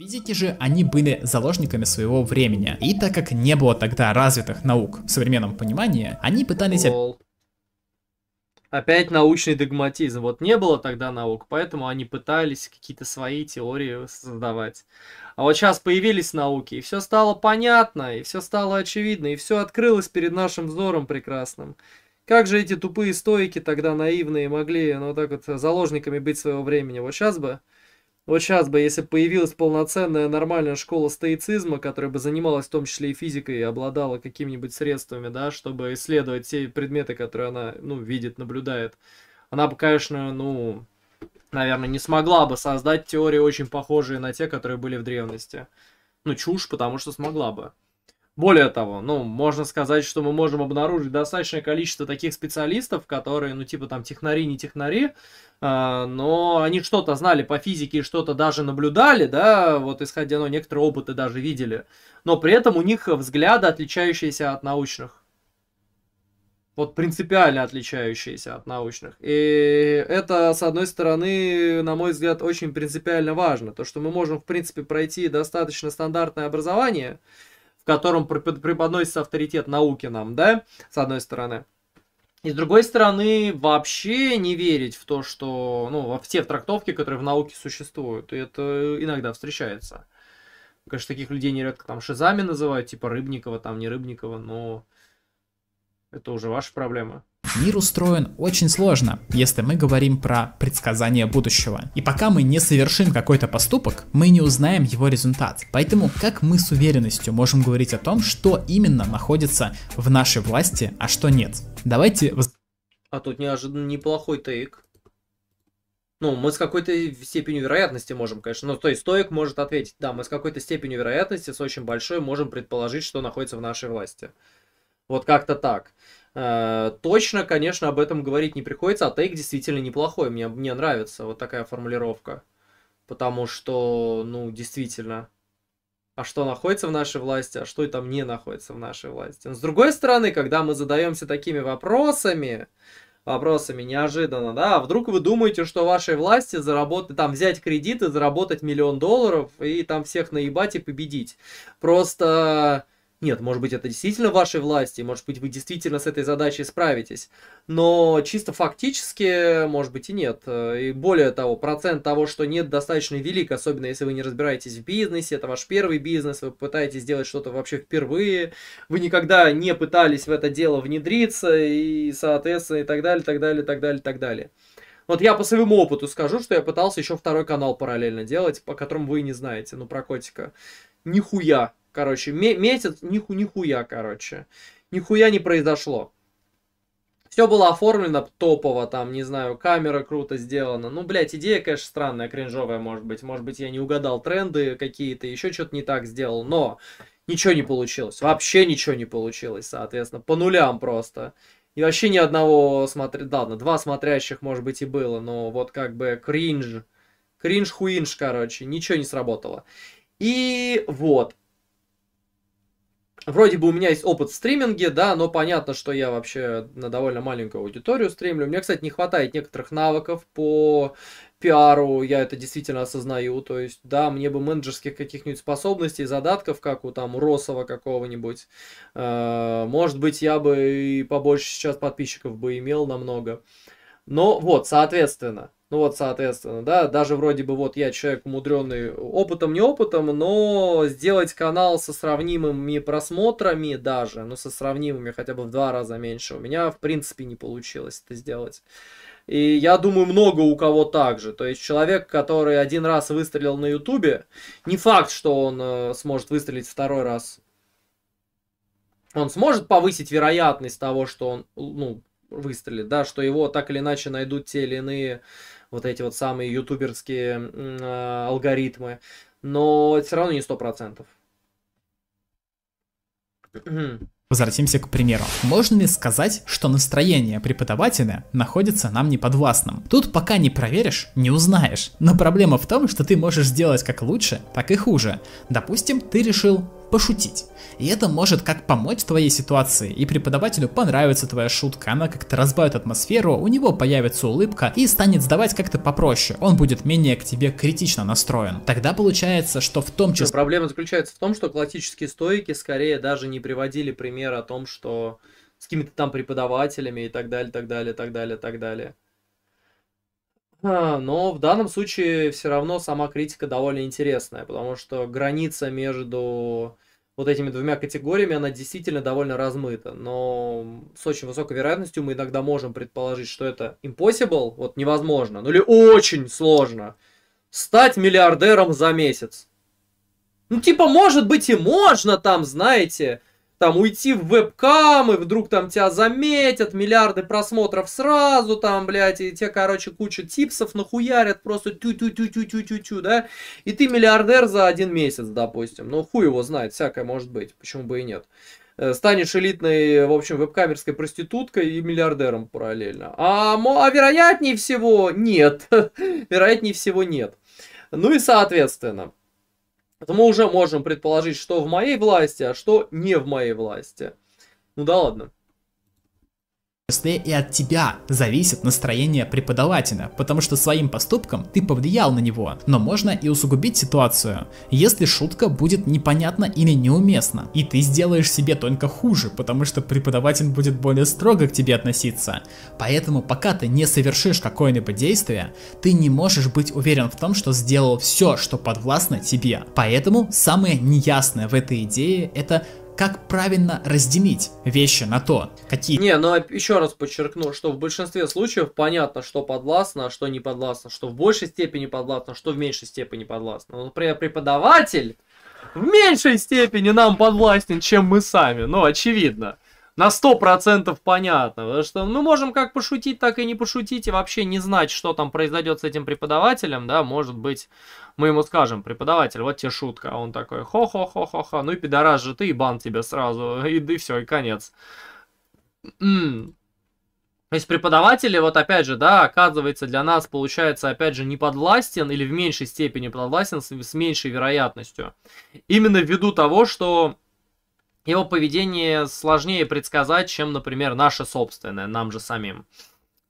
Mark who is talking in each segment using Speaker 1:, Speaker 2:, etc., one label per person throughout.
Speaker 1: Физики же,
Speaker 2: они были заложниками своего времени, и так как не было тогда развитых наук в современном понимании, они пытались... Лол.
Speaker 1: Опять научный догматизм. Вот не было тогда наук, поэтому они пытались какие-то свои теории создавать. А вот сейчас появились науки, и все стало понятно, и все стало очевидно, и все открылось перед нашим взором прекрасным. Как же эти тупые стойки тогда наивные могли, ну так вот, заложниками быть своего времени? Вот сейчас бы вот сейчас бы, если бы появилась полноценная нормальная школа стоицизма, которая бы занималась в том числе и физикой, и обладала какими-нибудь средствами, да, чтобы исследовать те предметы, которые она, ну, видит, наблюдает, она бы, конечно, ну, наверное, не смогла бы создать теории, очень похожие на те, которые были в древности. Ну, чушь, потому что смогла бы. Более того, ну, можно сказать, что мы можем обнаружить достаточное количество таких специалистов, которые, ну, типа там технари, не технари, э, но они что-то знали по физике и что-то даже наблюдали, да, вот исходя, ну, некоторые опыты даже видели, но при этом у них взгляды, отличающиеся от научных. Вот принципиально отличающиеся от научных. И это, с одной стороны, на мой взгляд, очень принципиально важно. То, что мы можем, в принципе, пройти достаточно стандартное образование – котором преподносится авторитет науки нам, да, с одной стороны. И с другой стороны, вообще не верить в то, что, ну, во все трактовки, которые в науке существуют, и это иногда встречается. Конечно, таких людей нередко там шизами называют, типа Рыбникова, там не Рыбникова, но это уже ваши проблемы.
Speaker 2: Мир устроен очень сложно, если мы говорим про предсказание будущего. И пока мы не совершим какой-то поступок, мы не узнаем его результат. Поэтому как мы с уверенностью можем говорить о том, что именно находится в нашей власти, а что нет? Давайте...
Speaker 1: А тут неожиданно неплохой тейк. Ну, мы с какой-то степенью вероятности можем, конечно. Ну, то есть стоек может ответить, да, мы с какой-то степенью вероятности, с очень большой, можем предположить, что находится в нашей власти. Вот как-то так. Э, точно, конечно, об этом говорить не приходится, а тейк действительно неплохой, мне, мне нравится вот такая формулировка. Потому что, ну, действительно, а что находится в нашей власти, а что и там не находится в нашей власти. Но с другой стороны, когда мы задаемся такими вопросами, вопросами неожиданно, да, а вдруг вы думаете, что вашей власти заработать, там взять кредит и заработать миллион долларов и там всех наебать и победить. Просто нет, может быть, это действительно в вашей власти, может быть, вы действительно с этой задачей справитесь, но чисто фактически, может быть, и нет. Э, и более того, процент того, что нет, достаточно велик, особенно если вы не разбираетесь в бизнесе, это ваш первый бизнес, вы пытаетесь сделать что-то вообще впервые, вы никогда не пытались в это дело внедриться и, соответственно, и так далее, и так далее, и так далее, и так далее. Вот я по своему опыту скажу, что я пытался еще второй канал параллельно делать, по которому вы не знаете, ну, про котика. Нихуя Короче, месяц ниху, нихуя, короче. Нихуя не произошло. Все было оформлено топово, там, не знаю, камера круто сделана. Ну, блядь, идея, конечно, странная, кринжовая, может быть. Может быть, я не угадал тренды какие-то, еще что-то не так сделал. Но ничего не получилось. Вообще ничего не получилось, соответственно. По нулям просто. И вообще ни одного смотря... Да, ладно, два смотрящих, может быть, и было, но вот как бы кринж. Кринж-хуинж, короче. Ничего не сработало. И вот. Вроде бы у меня есть опыт в стриминге, да, но понятно, что я вообще на довольно маленькую аудиторию стримлю. Мне, кстати, не хватает некоторых навыков по пиару, я это действительно осознаю. То есть, да, мне бы менеджерских каких-нибудь способностей, задатков, как у там Росова какого-нибудь. Э, может быть, я бы и побольше сейчас подписчиков бы имел намного. Но вот, соответственно, ну вот, соответственно, да, даже вроде бы вот я человек умудренный опытом, не опытом, но сделать канал со сравнимыми просмотрами даже, ну со сравнимыми хотя бы в два раза меньше, у меня в принципе не получилось это сделать. И я думаю, много у кого так же. То есть человек, который один раз выстрелил на Ютубе, не факт, что он э, сможет выстрелить второй раз. Он сможет повысить вероятность того, что он ну, выстрелит, да, что его так или иначе найдут те или иные вот эти вот самые ютуберские э, алгоритмы, но это все равно не сто процентов.
Speaker 2: Возвратимся к примеру. Можно ли сказать, что настроение преподавателя находится нам неподвластным? Тут пока не проверишь, не узнаешь. Но проблема в том, что ты можешь сделать как лучше, так и хуже. Допустим, ты решил пошутить. И это может как помочь твоей ситуации, и преподавателю понравится твоя шутка, она как-то разбавит атмосферу, у него появится улыбка и станет сдавать как-то попроще, он будет менее к тебе критично настроен. Тогда получается, что в том числе...
Speaker 1: Проблема заключается в том, что классические стойки скорее даже не приводили пример о том, что с какими-то там преподавателями и так далее, так далее, так далее, так далее. Но в данном случае все равно сама критика довольно интересная, потому что граница между вот этими двумя категориями, она действительно довольно размыта. Но с очень высокой вероятностью мы иногда можем предположить, что это impossible, вот невозможно, ну или очень сложно, стать миллиардером за месяц. Ну типа, может быть и можно там, знаете, там уйти в вебкам, и вдруг там тебя заметят, миллиарды просмотров сразу, там, блядь, и тебе, короче, кучу типсов нахуярят, просто тю-тю-тю-тю-тю-тю-тю, да? И ты миллиардер за один месяц, допустим. Ну, хуй его знает, всякое может быть, почему бы и нет. Э, станешь элитной, в общем, вебкамерской проституткой и миллиардером параллельно. А, а вероятнее всего нет. вероятнее всего нет. Ну и соответственно то мы уже можем предположить, что в моей власти, а что не в моей власти. Ну да ладно
Speaker 2: числе и от тебя зависит настроение преподавателя, потому что своим поступком ты повлиял на него, но можно и усугубить ситуацию, если шутка будет непонятна или неуместна, и ты сделаешь себе только хуже, потому что преподаватель будет более строго к тебе относиться. Поэтому пока ты не совершишь какое-нибудь действие, ты не можешь быть уверен в том, что сделал все, что подвластно тебе. Поэтому самое неясное в этой идее это как правильно разделить вещи на то, какие...
Speaker 1: Не, ну а еще раз подчеркну, что в большинстве случаев понятно, что подвластно, а что не подвластно, что в большей степени подвластно, а что в меньшей степени подвластно. Ну, например, преподаватель в меньшей степени нам подвластен, чем мы сами, ну, очевидно на 100% понятно, потому что мы можем как пошутить, так и не пошутить, и вообще не знать, что там произойдет с этим преподавателем, да, может быть, мы ему скажем, преподаватель, вот тебе шутка, а он такой, хо-хо-хо-хо-хо, ну и пидорас же ты, и бан тебе сразу, и, и все, и конец. М-м. То есть преподаватели, вот опять же, да, оказывается для нас, получается, опять же, не подвластен или в меньшей степени подвластен с, с меньшей вероятностью. Именно ввиду того, что его поведение сложнее предсказать, чем, например, наше собственное, нам же самим.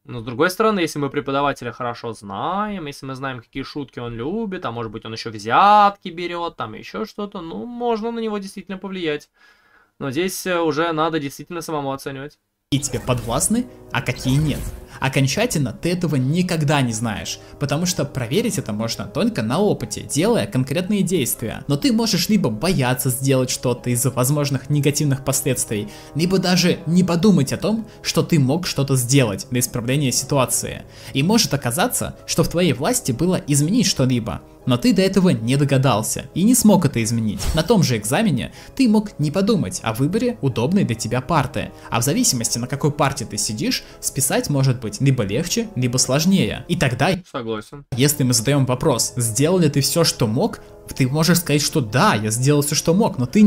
Speaker 1: Но с другой стороны, если мы преподавателя хорошо знаем, если мы знаем, какие шутки он любит, а может быть он еще взятки берет, там еще что-то, ну, можно на него действительно повлиять. Но здесь э, уже надо действительно
Speaker 2: самому оценивать. И тебе подвластны, а какие нет. Окончательно ты этого никогда не знаешь, потому что проверить это можно только на опыте, делая конкретные действия. Но ты можешь либо бояться сделать что-то из-за возможных негативных последствий, либо даже не подумать о том, что ты мог что-то сделать для исправления ситуации. И может оказаться, что в твоей власти было изменить что-либо, но ты до этого не догадался и не смог это изменить. На том же экзамене ты мог не подумать о выборе удобной для тебя парты, а в зависимости на какой парте ты сидишь, списать может быть либо легче, либо сложнее. И тогда... Согласен. Если мы задаем вопрос, сделал ли ты все, что мог, ты можешь сказать, что да, я сделал все, что мог, но ты...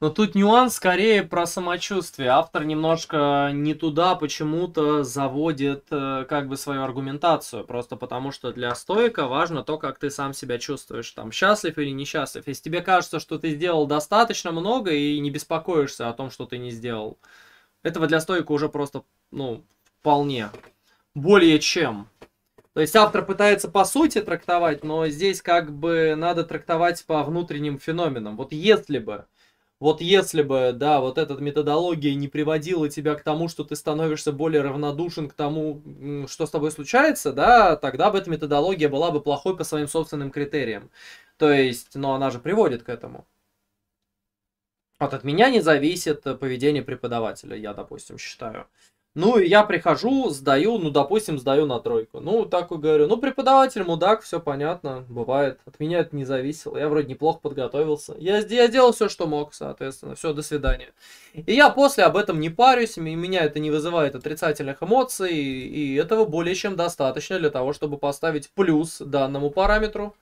Speaker 1: Но тут нюанс скорее про самочувствие. Автор немножко не туда почему-то заводит э, как бы свою аргументацию. Просто потому, что для стойка важно то, как ты сам себя чувствуешь. Там счастлив или несчастлив. Если тебе кажется, что ты сделал достаточно много и не беспокоишься о том, что ты не сделал, этого для стойка уже просто, ну, Вполне. Более чем. То есть автор пытается по сути трактовать, но здесь как бы надо трактовать по внутренним феноменам. Вот если бы, вот если бы, да, вот эта методология не приводила тебя к тому, что ты становишься более равнодушен к тому, что с тобой случается, да, тогда бы эта методология была бы плохой по своим собственным критериям. То есть, но она же приводит к этому. Вот от меня не зависит э, поведение преподавателя, я, допустим, считаю. Ну, я прихожу, сдаю, ну, допустим, сдаю на тройку. Ну, так и говорю, ну, преподаватель мудак, все понятно, бывает. От меня это не зависело, я вроде неплохо подготовился. Я, я делал все, что мог, соответственно, все, до свидания. И я после об этом не парюсь, и меня это не вызывает отрицательных эмоций, и этого более чем достаточно для того, чтобы поставить плюс данному параметру.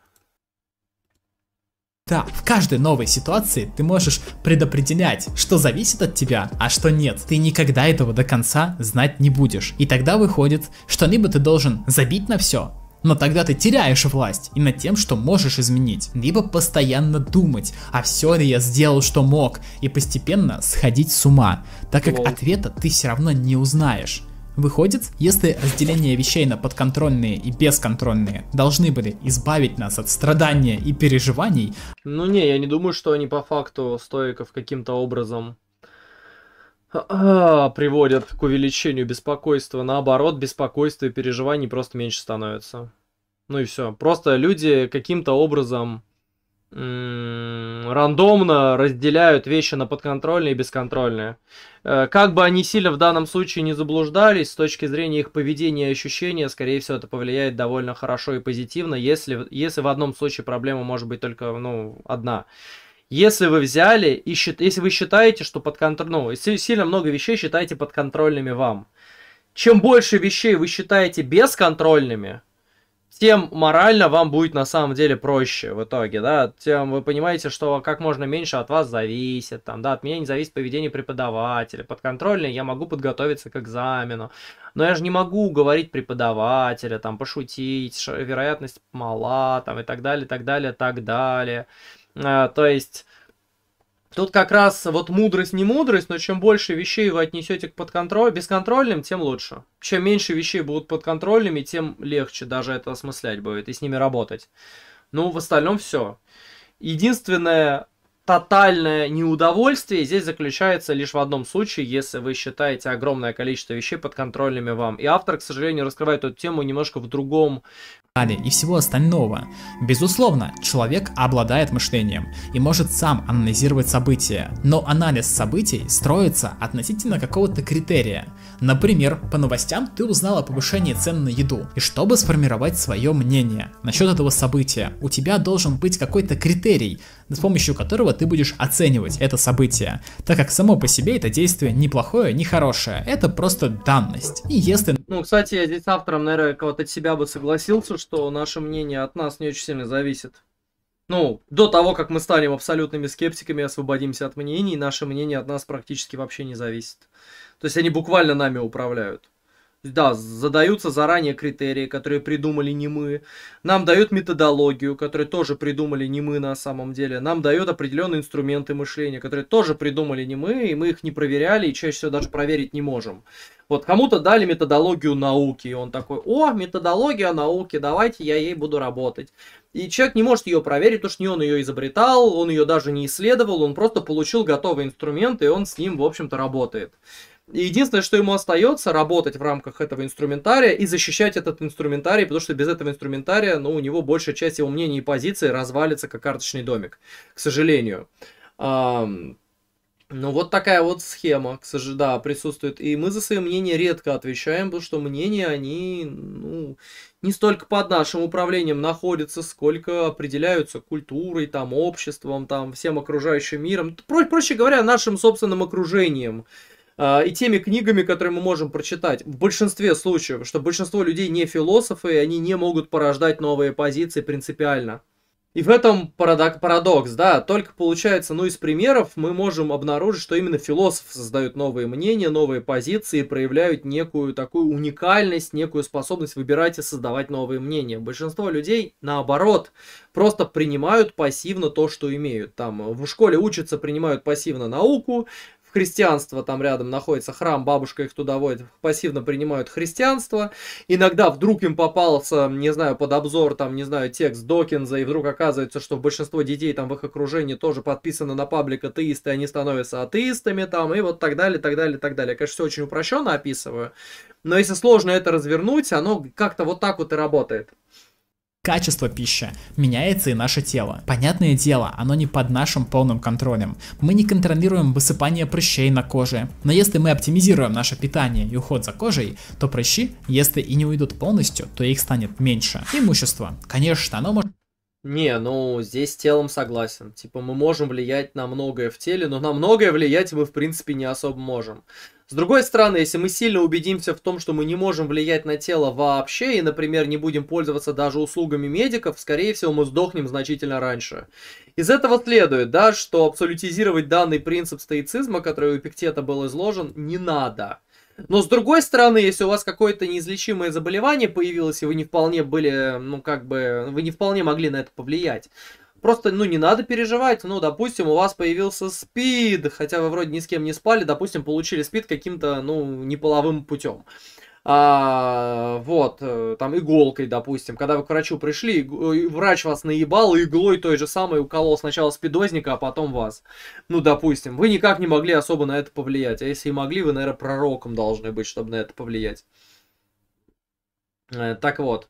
Speaker 2: Да, в каждой новой ситуации ты можешь предопределять, что зависит от тебя, а что нет. Ты никогда этого до конца знать не будешь. И тогда выходит, что либо ты должен забить на все, но тогда ты теряешь власть и над тем, что можешь изменить. Либо постоянно думать, а все ли я сделал, что мог, и постепенно сходить с ума, так как ответа ты все равно не узнаешь. Выходит, если разделение вещей на подконтрольные и бесконтрольные должны были избавить нас от страдания и переживаний...
Speaker 1: Ну не, я не думаю, что они по факту стоиков каким-то образом
Speaker 2: а,
Speaker 1: приводят к увеличению беспокойства. Наоборот, беспокойство и переживаний просто меньше становятся. Ну и все. Просто люди каким-то образом рандомно разделяют вещи на подконтрольные и бесконтрольные. Э, как бы они сильно в данном случае не заблуждались, с точки зрения их поведения и ощущения, скорее всего, это повлияет довольно хорошо и позитивно, если, если в одном случае проблема может быть только ну, одна. Если вы взяли, и счит, если вы считаете, что подконтроль... Ну, сильно много вещей считаете подконтрольными вам. Чем больше вещей вы считаете бесконтрольными, тем морально вам будет на самом деле проще в итоге, да, тем вы понимаете, что как можно меньше от вас зависит, там, да, от меня не зависит поведение преподавателя, подконтрольный я могу подготовиться к экзамену, но я же не могу уговорить преподавателя, там, пошутить, вероятность мала, там, и так далее, так далее, так далее, а, то есть Тут как раз вот мудрость не мудрость, но чем больше вещей вы отнесете к подконтроль, бесконтрольным, тем лучше. Чем меньше вещей будут подконтрольными, тем легче даже это осмыслять будет и с ними работать. Ну, в остальном все. Единственное, тотальное неудовольствие здесь заключается лишь в одном случае, если вы считаете огромное количество вещей подконтрольными вам. И автор, к сожалению, раскрывает эту тему немножко в другом
Speaker 2: и всего остального. Безусловно, человек обладает мышлением и может сам анализировать события, но анализ событий строится относительно какого-то критерия. Например, по новостям ты узнал о повышении цен на еду, и чтобы сформировать свое мнение насчет этого события, у тебя должен быть какой-то критерий, с помощью которого ты будешь оценивать это событие, так как само по себе это действие не плохое, не хорошее, это просто данность. И если...
Speaker 1: Ну, кстати, я здесь автором, наверное, кого-то от себя бы согласился, что наше мнение от нас не очень сильно зависит. Ну, до того, как мы станем абсолютными скептиками, освободимся от мнений, наше мнение от нас практически вообще не зависит. То есть они буквально нами управляют. Да, задаются заранее критерии, которые придумали не мы. Нам дают методологию, которую тоже придумали не мы на самом деле. Нам дают определенные инструменты мышления, которые тоже придумали не мы, и мы их не проверяли, и чаще всего даже проверить не можем. Вот кому-то дали методологию науки, и он такой, о, методология науки, давайте я ей буду работать. И человек не может ее проверить, потому что не он ее изобретал, он ее даже не исследовал, он просто получил готовый инструмент, и он с ним, в общем-то, работает. И единственное, что ему остается, работать в рамках этого инструментария и защищать этот инструментарий, потому что без этого инструментария, ну, у него большая часть его мнений и позиций развалится как карточный домик, к сожалению. Um, ну, вот такая вот схема, к сожалению, да, присутствует. И мы за свои мнения редко отвечаем, потому что мнения, они, ну, не столько под нашим управлением находятся, сколько определяются культурой, там, обществом, там, всем окружающим миром. Про проще говоря, нашим собственным окружением. А, и теми книгами, которые мы можем прочитать, в большинстве случаев, что большинство людей не философы, и они не могут порождать новые позиции принципиально. И в этом парадокс, да, только получается, ну из примеров мы можем обнаружить, что именно философы создают новые мнения, новые позиции, проявляют некую такую уникальность, некую способность выбирать и создавать новые мнения. Большинство людей, наоборот, просто принимают пассивно то, что имеют. Там в школе учатся, принимают пассивно науку, христианство там рядом находится, храм, бабушка их туда водит, пассивно принимают христианство. Иногда вдруг им попался, не знаю, под обзор, там, не знаю, текст Докинза, и вдруг оказывается, что большинство детей там в их окружении тоже подписано на паблик атеисты, они становятся атеистами там, и вот так далее, так далее, так далее. Я, конечно, все очень упрощенно описываю, но если сложно это развернуть, оно как-то вот так вот и
Speaker 2: работает качество пищи, меняется и наше тело. Понятное дело, оно не под нашим полным контролем. Мы не контролируем высыпание прыщей на коже. Но если мы оптимизируем наше питание и уход за кожей, то прыщи, если и не уйдут полностью, то их станет меньше. Имущество. Конечно, оно может
Speaker 1: не, ну здесь телом согласен. Типа мы можем влиять на многое в теле, но на многое влиять мы в принципе не особо можем. С другой стороны, если мы сильно убедимся в том, что мы не можем влиять на тело вообще, и, например, не будем пользоваться даже услугами медиков, скорее всего, мы сдохнем значительно раньше. Из этого следует, да, что абсолютизировать данный принцип стоицизма, который у Пиктета был изложен, не надо. Но с другой стороны, если у вас какое-то неизлечимое заболевание появилось, и вы не вполне были, ну как бы, вы не вполне могли на это повлиять, просто, ну, не надо переживать, ну, допустим, у вас появился СПИД, хотя вы вроде ни с кем не спали, допустим, получили СПИД каким-то, ну, неполовым путем а, вот, э, там иголкой, допустим, когда вы к врачу пришли, врач вас наебал иглой той же самой уколол сначала спидозника, а потом вас. Ну, допустим, вы никак не могли особо на это повлиять, а если и могли, вы, наверное, пророком должны быть, чтобы на это повлиять. Э, так вот.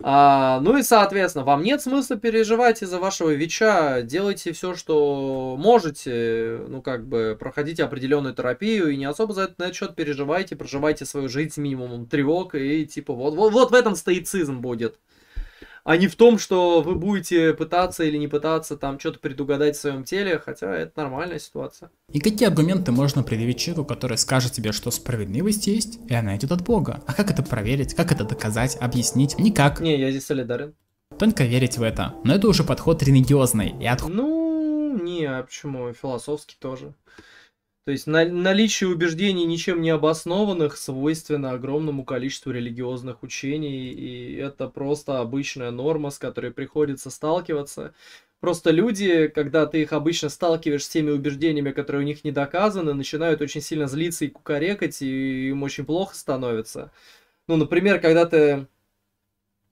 Speaker 1: А, ну и, соответственно, вам нет смысла переживать из-за вашего ВИЧа, делайте все, что можете, ну как бы проходите определенную терапию и не особо за этот, на этот счет переживайте, проживайте свою жизнь с минимумом тревог и типа вот, вот, вот в этом стоицизм будет а не в том, что вы будете пытаться или не пытаться там что-то предугадать в своем теле, хотя это нормальная ситуация.
Speaker 2: И какие аргументы можно предъявить человеку, который скажет тебе, что справедливость есть, и она идет от Бога? А как это проверить, как это доказать, объяснить? Никак. Не, я здесь солидарен. Только верить в это. Но это уже подход религиозный и отход... Ну,
Speaker 1: не, а почему? Философский тоже. То есть на, наличие убеждений ничем не обоснованных свойственно огромному количеству религиозных учений, и это просто обычная норма, с которой приходится сталкиваться. Просто люди, когда ты их обычно сталкиваешь с теми убеждениями, которые у них не доказаны, начинают очень сильно злиться и кукарекать, и им очень плохо становится. Ну, например, когда ты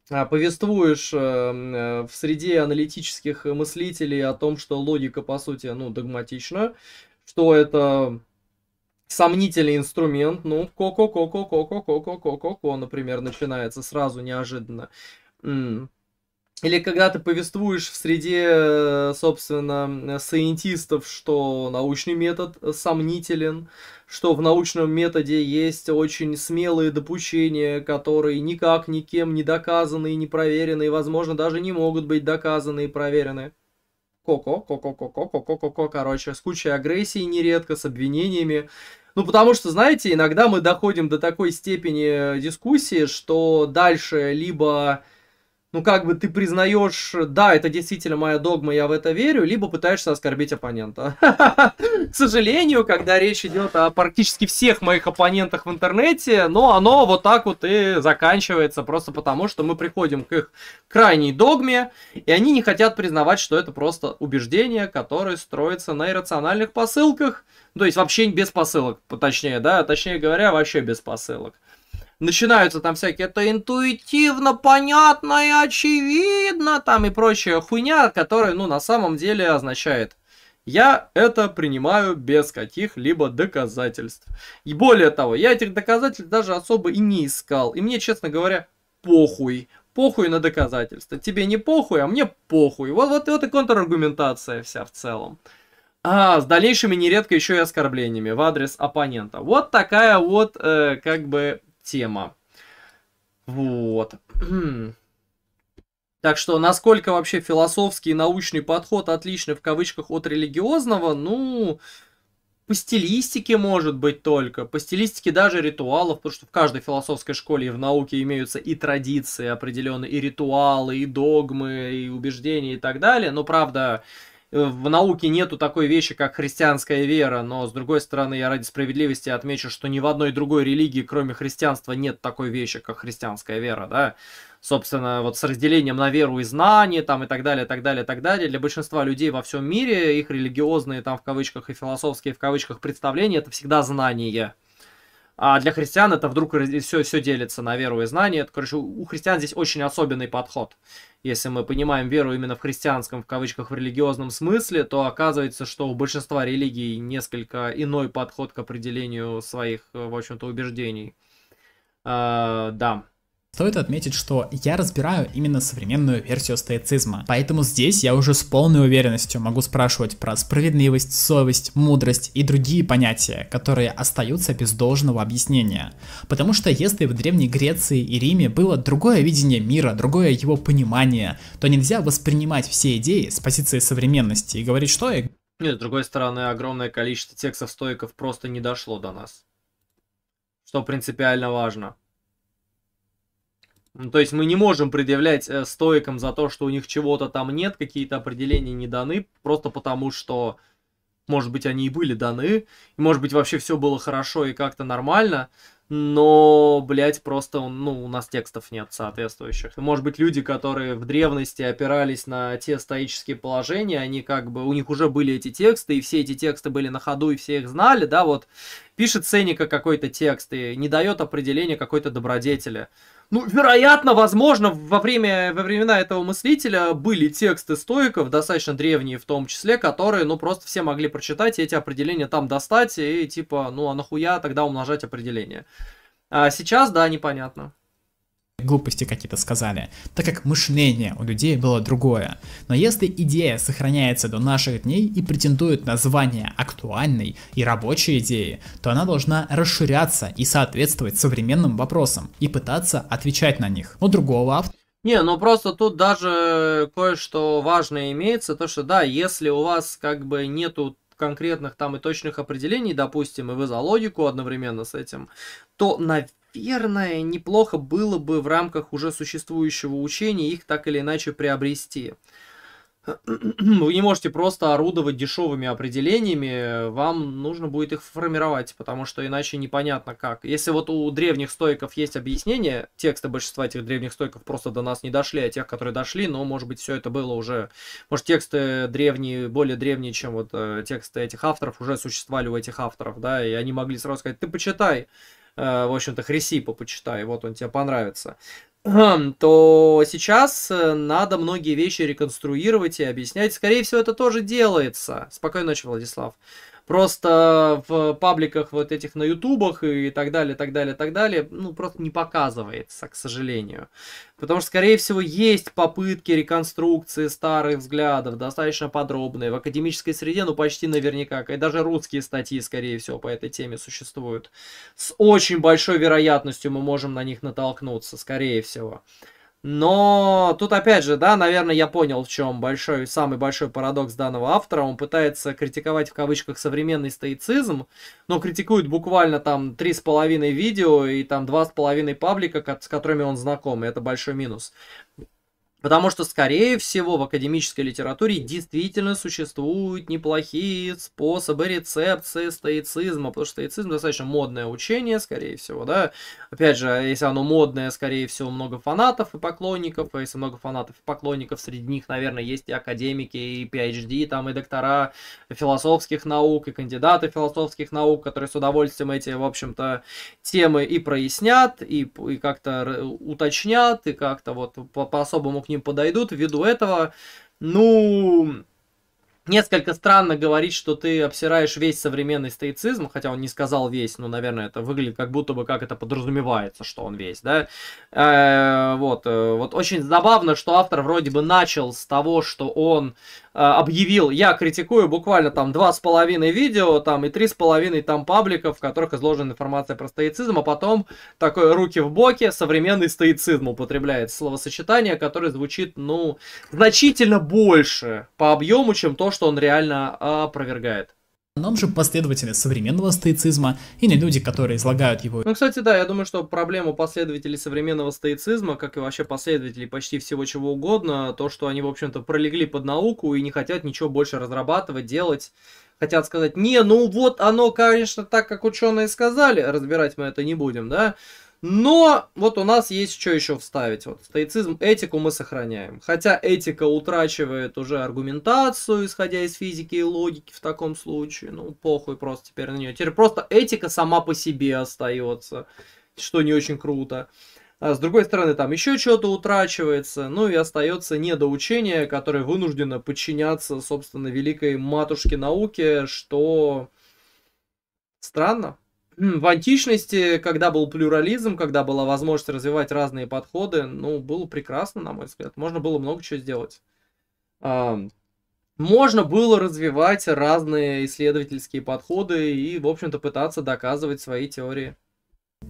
Speaker 1: а, повествуешь э, э, в среде аналитических мыслителей о том, что логика, по сути, ну, догматична, что это сомнительный инструмент, ну, ко-ко-ко-ко-ко-ко-ко-ко-ко, например, начинается сразу неожиданно. Или когда ты повествуешь в среде, собственно, саентистов, что научный метод сомнителен, что в научном методе есть очень смелые допущения, которые никак никем не доказаны и не проверены, и, возможно, даже не могут быть доказаны и проверены. Коко, Коко, Коко, Коко, Коко, короче, с кучей агрессии нередко, с обвинениями. Ну, потому что, знаете, иногда мы доходим до такой степени э, дискуссии, что дальше либо ну, как бы ты признаешь, да, это действительно моя догма, я в это верю, либо пытаешься оскорбить оппонента. К сожалению, когда речь идет о практически всех моих оппонентах в интернете, ну оно вот так вот и заканчивается, просто потому что мы приходим к их крайней догме, и они не хотят признавать, что это просто убеждение, которое строится на иррациональных посылках, то есть вообще без посылок, точнее, да, точнее говоря, вообще без посылок начинаются там всякие, это интуитивно, понятно и очевидно, там и прочая хуйня, которая, ну, на самом деле означает, я это принимаю без каких-либо доказательств. И более того, я этих доказательств даже особо и не искал. И мне, честно говоря, похуй. Похуй на доказательства. Тебе не похуй, а мне похуй. Вот, вот, вот и контраргументация вся в целом. А, с дальнейшими нередко еще и оскорблениями в адрес оппонента. Вот такая вот, э, как бы, тема. Вот. Так что, насколько вообще философский и научный подход отличный в кавычках от религиозного, ну, по стилистике может быть только, по стилистике даже ритуалов, потому что в каждой философской школе и в науке имеются и традиции определенные, и ритуалы, и догмы, и убеждения и так далее, но правда, в науке нету такой вещи, как христианская вера, но с другой стороны, я ради справедливости отмечу, что ни в одной другой религии, кроме христианства, нет такой вещи, как христианская вера, да. Собственно, вот с разделением на веру и знание, там, и так далее, так далее, так далее. Для большинства людей во всем мире их религиозные, там, в кавычках, и философские, в кавычках, представления – это всегда знание. А для христиан это вдруг все, все делится на веру и знание. Это, короче, у христиан здесь очень особенный подход если мы понимаем веру именно в христианском, в кавычках, в религиозном смысле, то оказывается, что у большинства религий несколько иной подход к определению своих, э, в общем-то, убеждений. Uh, да.
Speaker 2: Стоит отметить, что я разбираю именно современную версию стоицизма, поэтому здесь я уже с полной уверенностью могу спрашивать про справедливость, совесть, мудрость и другие понятия, которые остаются без должного объяснения. Потому что если в Древней Греции и Риме было другое видение мира, другое его понимание, то нельзя воспринимать все идеи с позиции современности и говорить, что... Нет,
Speaker 1: с другой стороны, огромное количество текстов стоиков просто не дошло до нас. Что принципиально важно. Ну, то есть мы не можем предъявлять э, стоикам за то, что у них чего-то там нет, какие-то определения не даны, просто потому что, может быть, они и были даны, и, может быть, вообще все было хорошо и как-то нормально, но, блядь, просто ну, у нас текстов нет соответствующих. Может быть, люди, которые в древности опирались на те стоические положения, они как бы, у них уже были эти тексты, и все эти тексты были на ходу, и все их знали, да, вот пишет Сеника какой-то текст и не дает определения какой-то добродетели. Ну, вероятно, возможно, во, время, во времена этого мыслителя были тексты стоиков, достаточно древние в том числе, которые, ну, просто все могли прочитать и эти определения там достать, и типа, ну, а нахуя тогда умножать определения? А сейчас, да, непонятно
Speaker 2: глупости какие-то сказали, так как мышление у людей было другое. Но если идея сохраняется до наших дней и претендует на звание актуальной и рабочей идеи, то она должна расширяться и соответствовать современным вопросам и пытаться отвечать на них. У другого автора
Speaker 1: не, ну просто тут даже кое-что важное имеется, то что да, если у вас как бы нету конкретных там и точных определений, допустим, и вы за логику одновременно с этим, то, наверное, неплохо было бы в рамках уже существующего учения их так или иначе приобрести. Вы не можете просто орудовать дешевыми определениями, вам нужно будет их формировать, потому что иначе непонятно как. Если вот у древних стойков есть объяснение, тексты большинства этих древних стойков просто до нас не дошли, а тех, которые дошли, но может быть, все это было уже... Может, тексты древние, более древние, чем вот э, тексты этих авторов, уже существовали у этих авторов, да, и они могли сразу сказать, ты почитай, Э, в общем-то, Хрисипа почитай, вот он тебе понравится хм, то сейчас э, надо многие вещи реконструировать и объяснять. Скорее всего, это тоже делается. Спокойной ночи, Владислав просто в пабликах вот этих на ютубах и так далее, так далее, так далее, ну, просто не показывается, к сожалению. Потому что, скорее всего, есть попытки реконструкции старых взглядов, достаточно подробные, в академической среде, ну, почти наверняка, и даже русские статьи, скорее всего, по этой теме существуют. С очень большой вероятностью мы можем на них натолкнуться, скорее всего. Но тут опять же, да, наверное, я понял, в чем большой, самый большой парадокс данного автора. Он пытается критиковать в кавычках современный стоицизм, но критикует буквально там три с половиной видео и там с половиной паблика, с которыми он знаком, и это большой минус. Потому что, скорее всего, в академической литературе действительно существуют неплохие способы рецепции стоицизма, потому что стоицизм достаточно модное учение, скорее всего, да. Опять же, если оно модное, скорее всего, много фанатов и поклонников, а если много фанатов и поклонников, среди них, наверное, есть и академики, и PhD, там, и доктора философских наук, и кандидаты философских наук, которые с удовольствием эти, в общем-то, темы и прояснят, и, и как-то уточнят, и как-то вот по-особому по, по особому к ним подойдут. Ввиду этого, ну, несколько странно говорить, что ты обсираешь весь современный стоицизм, хотя он не сказал весь, но, наверное, это выглядит как будто бы как это подразумевается, что он весь, да. Э, вот, э, вот очень забавно, что автор вроде бы начал с того, что он э, объявил, я критикую буквально там два с половиной видео, там и три с половиной там пабликов, в которых изложена информация про стоицизм, а потом такой руки в боке современный стоицизм употребляет словосочетание, которое звучит, ну, значительно больше по объему, чем то, что он реально опровергает.
Speaker 2: Нам же последователи современного стоицизма и не люди, которые излагают его. Ну,
Speaker 1: кстати, да, я думаю, что проблему последователей современного стоицизма, как и вообще последователей почти всего чего угодно, то, что они, в общем-то, пролегли под науку и не хотят ничего больше разрабатывать, делать, хотят сказать, не, ну вот оно, конечно, так, как ученые сказали, разбирать мы это не будем, да, но вот у нас есть что еще вставить. Вот стоицизм, этику мы сохраняем. Хотя этика утрачивает уже аргументацию, исходя из физики и логики в таком случае. Ну, похуй просто теперь на нее. Теперь просто этика сама по себе остается, что не очень круто. А с другой стороны, там еще что-то утрачивается, ну и остается недоучение, которое вынуждено подчиняться, собственно, великой матушке науке, что странно в античности, когда был плюрализм, когда была возможность развивать разные подходы, ну, было прекрасно, на мой взгляд. Можно было много чего сделать. Можно было развивать разные исследовательские подходы и, в общем-то, пытаться доказывать свои теории.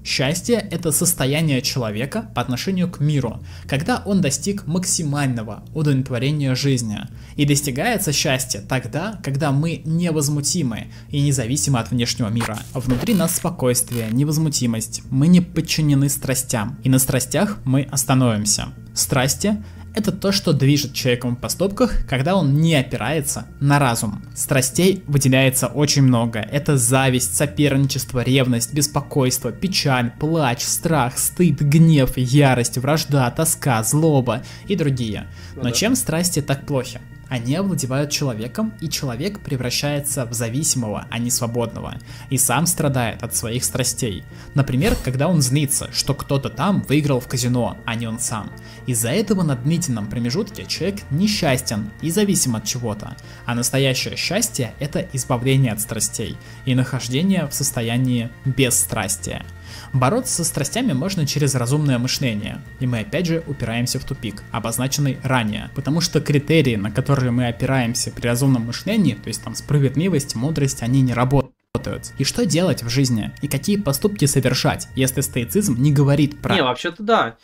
Speaker 2: Счастье – это состояние человека по отношению к миру, когда он достиг максимального удовлетворения жизни. И достигается счастье тогда, когда мы невозмутимы и независимы от внешнего мира. Внутри нас спокойствие, невозмутимость, мы не подчинены страстям, и на страстях мы остановимся. Страсти это то, что движет человеком в поступках, когда он не опирается на разум. Страстей выделяется очень много. Это зависть, соперничество, ревность, беспокойство, печаль, плач, страх, стыд, гнев, ярость, вражда, тоска, злоба и другие. Но ну чем страсти так плохи? Они овладевают человеком, и человек превращается в зависимого, а не свободного, и сам страдает от своих страстей. Например, когда он злится, что кто-то там выиграл в казино, а не он сам. Из-за этого на длительном промежутке человек несчастен и зависим от чего-то, а настоящее счастье – это избавление от страстей и нахождение в состоянии без страсти. Бороться со страстями можно через разумное мышление, и мы опять же упираемся в тупик, обозначенный ранее, потому что критерии, на которые мы опираемся при разумном мышлении, то есть там справедливость, мудрость, они не работают И что делать в жизни? И какие поступки совершать, если стоицизм не говорит про... Не,
Speaker 1: вообще-то да.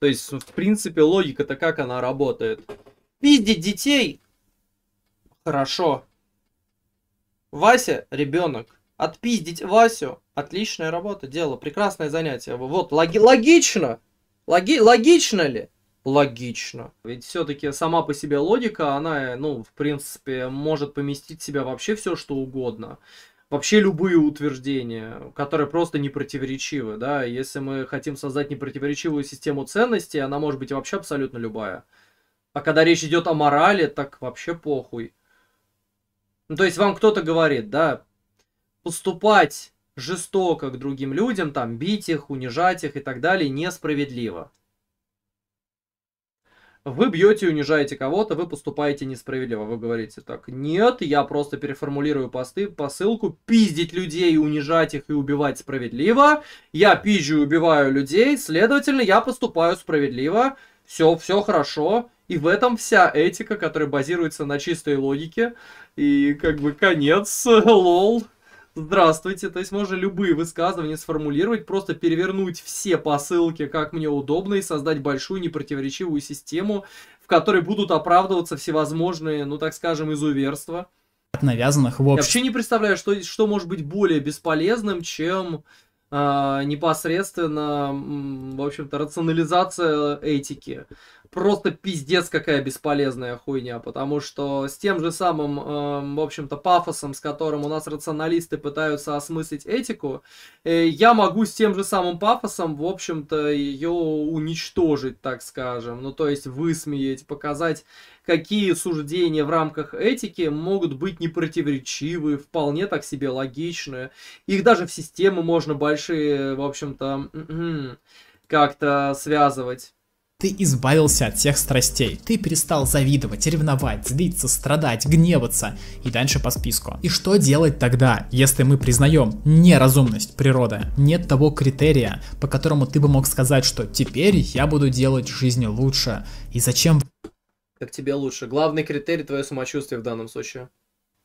Speaker 1: То есть, в принципе, логика-то как она работает? Пиздить детей? Хорошо. Вася, ребенок, отпиздить Васю. Отличная работа, дело, прекрасное занятие. Вот, логи логично. Логи логично ли? Логично. Ведь все-таки сама по себе логика, она, ну, в принципе, может поместить в себя вообще все, что угодно. Вообще любые утверждения, которые просто не противоречивы, да. Если мы хотим создать непротиворечивую систему ценностей, она может быть вообще абсолютно любая. А когда речь идет о морали, так вообще похуй. Ну, то есть вам кто-то говорит, да, поступать жестоко к другим людям, там, бить их, унижать их и так далее, несправедливо. Вы бьете и унижаете кого-то, вы поступаете несправедливо. Вы говорите так, нет, я просто переформулирую посты, посылку, пиздить людей, унижать их и убивать справедливо. Я пизжу и убиваю людей, следовательно, я поступаю справедливо. Все, все хорошо, и в этом вся этика, которая базируется на чистой логике. И как бы конец, лол. Здравствуйте. То есть можно любые высказывания сформулировать, просто перевернуть все посылки, как мне удобно, и создать большую непротиворечивую систему, в которой будут оправдываться всевозможные, ну так скажем, изуверства
Speaker 2: навязанных в обществе. Я вообще
Speaker 1: не представляю, что, что может быть более бесполезным, чем а, непосредственно, в общем-то, рационализация этики. Просто пиздец какая бесполезная хуйня, потому что с тем же самым, эм, в общем-то, пафосом, с которым у нас рационалисты пытаются осмыслить этику, э, я могу с тем же самым пафосом, в общем-то, ее уничтожить, так скажем. Ну, то есть высмеять, показать какие суждения в рамках этики могут быть непротиворечивы, вполне так себе логичны. Их даже в систему можно большие, в общем-то, как-то связывать.
Speaker 2: Ты избавился от всех страстей. Ты перестал завидовать, ревновать, злиться, страдать, гневаться и дальше по списку. И что делать тогда, если мы признаем неразумность природы? Нет того критерия, по которому ты бы мог сказать, что теперь я буду делать жизнь лучше. И зачем
Speaker 1: как тебе лучше. Главный критерий твое самочувствие в данном случае.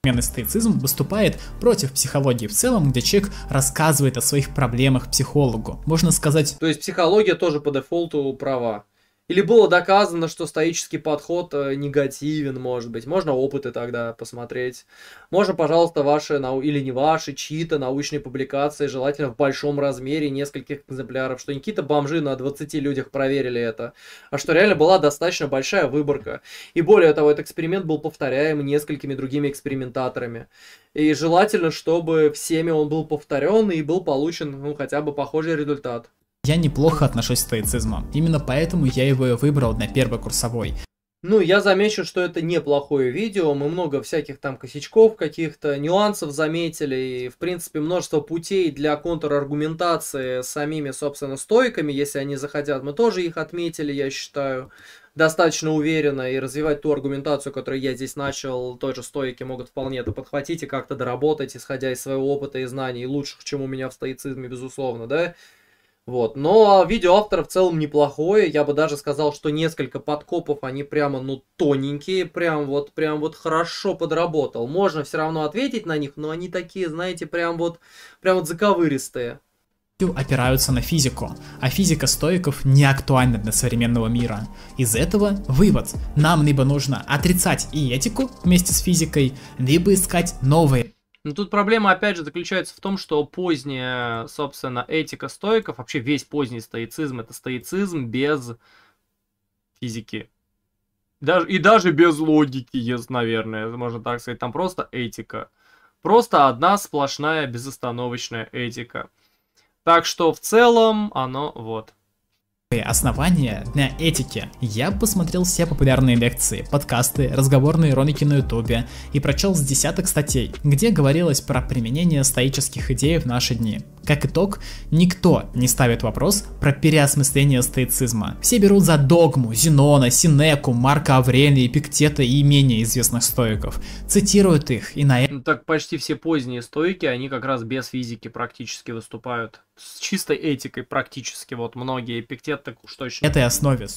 Speaker 2: Современный стоицизм выступает против психологии в целом, где человек рассказывает о своих проблемах психологу. Можно сказать...
Speaker 1: То есть психология тоже по дефолту права. Или было доказано, что стоический подход э, негативен, может быть. Можно опыты тогда посмотреть. Можно, пожалуйста, ваши нау... или не ваши, чьи-то научные публикации, желательно в большом размере, нескольких экземпляров, что не какие-то бомжи на 20 людях проверили это, а что реально была достаточно большая выборка. И более того, этот эксперимент был повторяем несколькими другими экспериментаторами. И желательно, чтобы всеми он был повторен и был получен ну, хотя бы похожий результат.
Speaker 2: Я неплохо отношусь к стоицизму, именно поэтому я его и выбрал на первой курсовой.
Speaker 1: Ну, я замечу, что это неплохое видео, мы много всяких там косячков, каких-то нюансов заметили, и, в принципе, множество путей для контраргументации самими, собственно, стойками, если они захотят, мы тоже их отметили, я считаю, достаточно уверенно, и развивать ту аргументацию, которую я здесь начал, тоже стойки могут вполне это подхватить и как-то доработать, исходя из своего опыта и знаний, лучших, чем у меня в стоицизме, безусловно, да, вот. Но видео автора в целом неплохое. Я бы даже сказал, что несколько подкопов, они прямо, ну, тоненькие, прям вот, прям вот хорошо подработал. Можно все равно ответить на них, но они такие, знаете, прям вот, прям вот заковыристые
Speaker 2: опираются на физику, а физика стоиков не актуальна для современного мира. Из этого вывод. Нам либо нужно отрицать и этику вместе с физикой, либо искать новые
Speaker 1: но тут проблема, опять же, заключается в том, что поздняя, собственно, этика стоиков, вообще весь поздний стоицизм, это стоицизм без физики. Даже, и даже без логики есть, наверное, можно так сказать. Там просто этика. Просто одна сплошная безостановочная этика. Так что в целом оно вот.
Speaker 2: Основания для этики. Я посмотрел все популярные лекции, подкасты, разговорные ролики на ютубе и прочел с десяток статей, где говорилось про применение стоических идей в наши дни. Как итог, никто не ставит вопрос про переосмысление стоицизма. Все берут за догму Зенона, Синеку, Марка Аврелия, Пиктета и менее известных стоиков, цитируют их и на... Ну
Speaker 1: так почти все поздние стоики, они как раз без физики практически выступают с чистой этикой практически, вот многие эпиктет так уж точно. Этой
Speaker 2: основе